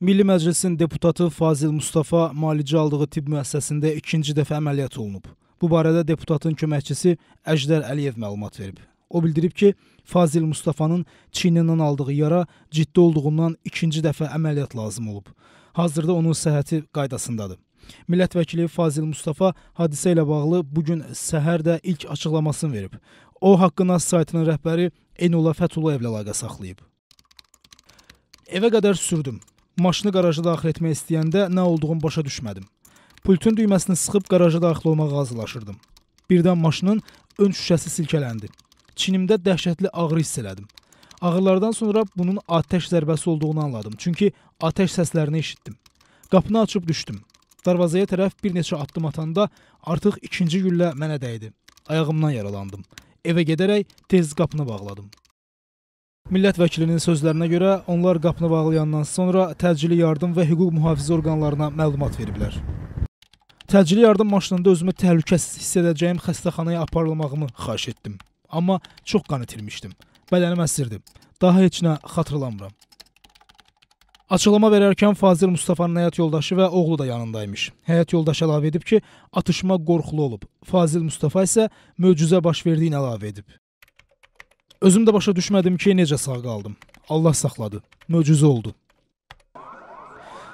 Milli Məclisin deputatı Fazil Mustafa malicə aldığı tibb müəssisəsində ikinci dəfə əməliyyat olunub. Bu barədə deputatın köməkçisi Əjdər Əliyev məlumat verib. O bildirib ki, Fazil Mustafanın çiynindən aldığı yara ciddi olduğundan ikinci dəfə əməliyyat lazım olub. Hazırda onun səhhəti qaydasındadır. Millət vəkili Fazil Mustafa hadisə ilə bağlı bu gün səhər də ilk açıqlamasını verib. O haqqında saytının rəhbəri Enola Fətullayevlə əlaqə saxlayıb. Evə qədər sürdüm. Maşını qaraja daxil etmək istəyəndə nə olduğumu başa düşmədim. Pultun düyməsini sıxıb qaraja daxil olmağa hazırlaşırdım. Birdən maşının ön şüşəsi silkələndi. Çinimdə dəhşətli ağrı hiss elədim. Ağrılardan sonra bunun atəş zərbəsi olduğunu anladım. Çünki atəş səslərini eşitdim. Qapını açıb düşdüm. Darvazaya tərəf bir neçə addım atanda artıq ikinci güllə mənə dəydi. Ayağımdan yaralandım. Evə gedərək tez qapını bağladım. Millət vəkilinin sözlərinə görə onlar qapını bağlayandan sonra təcili yardım və hüquq mühafizə orqanlarına məlumat veriblər. Təcili yardım maşınında özümü təhlükəsiz hiss edəcəyim xəstəxanaya aparılmağımı xahiş etdim. Amma çox qan itirmişdim. Bədənim əsirdi. Daha heç nə xatırlamıram. Açıqlama verərkən Fazil Mustafanın həyat yoldaşı və oğlu da yanındaymış. Həyat yoldaşı əlavə edib ki, atışma qorxulu olub. Fazil Mustafa isə möcüzə baş verdiyini əlavə edib. Özüm də başa düşmədim ki, necə sağ qaldım. Allah saxladı. Möcüzə oldu.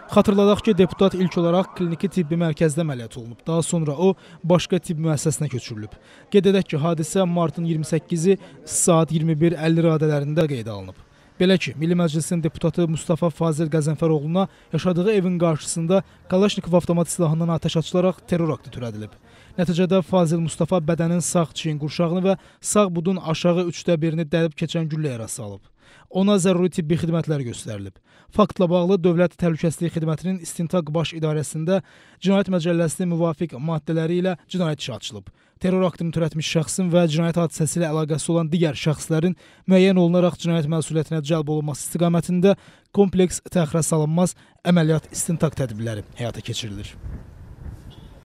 Xatırladaq ki, deputat ilk olaraq kliniki tibbi mərkəzdə əməliyyat olunub. Daha sonra o başqa tibb müəssisəsinə köçürülüb. Qeyd edək ki, hadisə martın 28-i saat 21:50 radələrində qeydə alınıb. Belə ki, Milli Məclisin deputatı Mustafa Fazil Qəzənfəroğluna yaşadığı evin qarşısında Kalaşnikov avtomat silahından atəş açılaraq terror aktı törədilib. Nəticədə Fazil Mustafa bədənin sağ çiyin qurşağını və sağ budun aşağı üçdə birini dəlib keçən güllə yarası alıb. Ona zəruri tibbi xidmətlər göstərilib. Faktla bağlı Dövlət Təhlükəsizlik Xidmətinin İstintaq Baş İdarəsində Cinayət Məcəlləsinin müvafiq maddələri ilə cinayət işi açılıb. Terror aktını törətmiş şəxsin və cinayət hadisəsi ilə əlaqəsi olan digər şəxslərin müəyyən olunaraq cinayət məsuliyyətinə cəlb olunması istiqamətində kompleks təxirə salınmaz əməliyyat istintaq tədbirləri həyata keçirilir.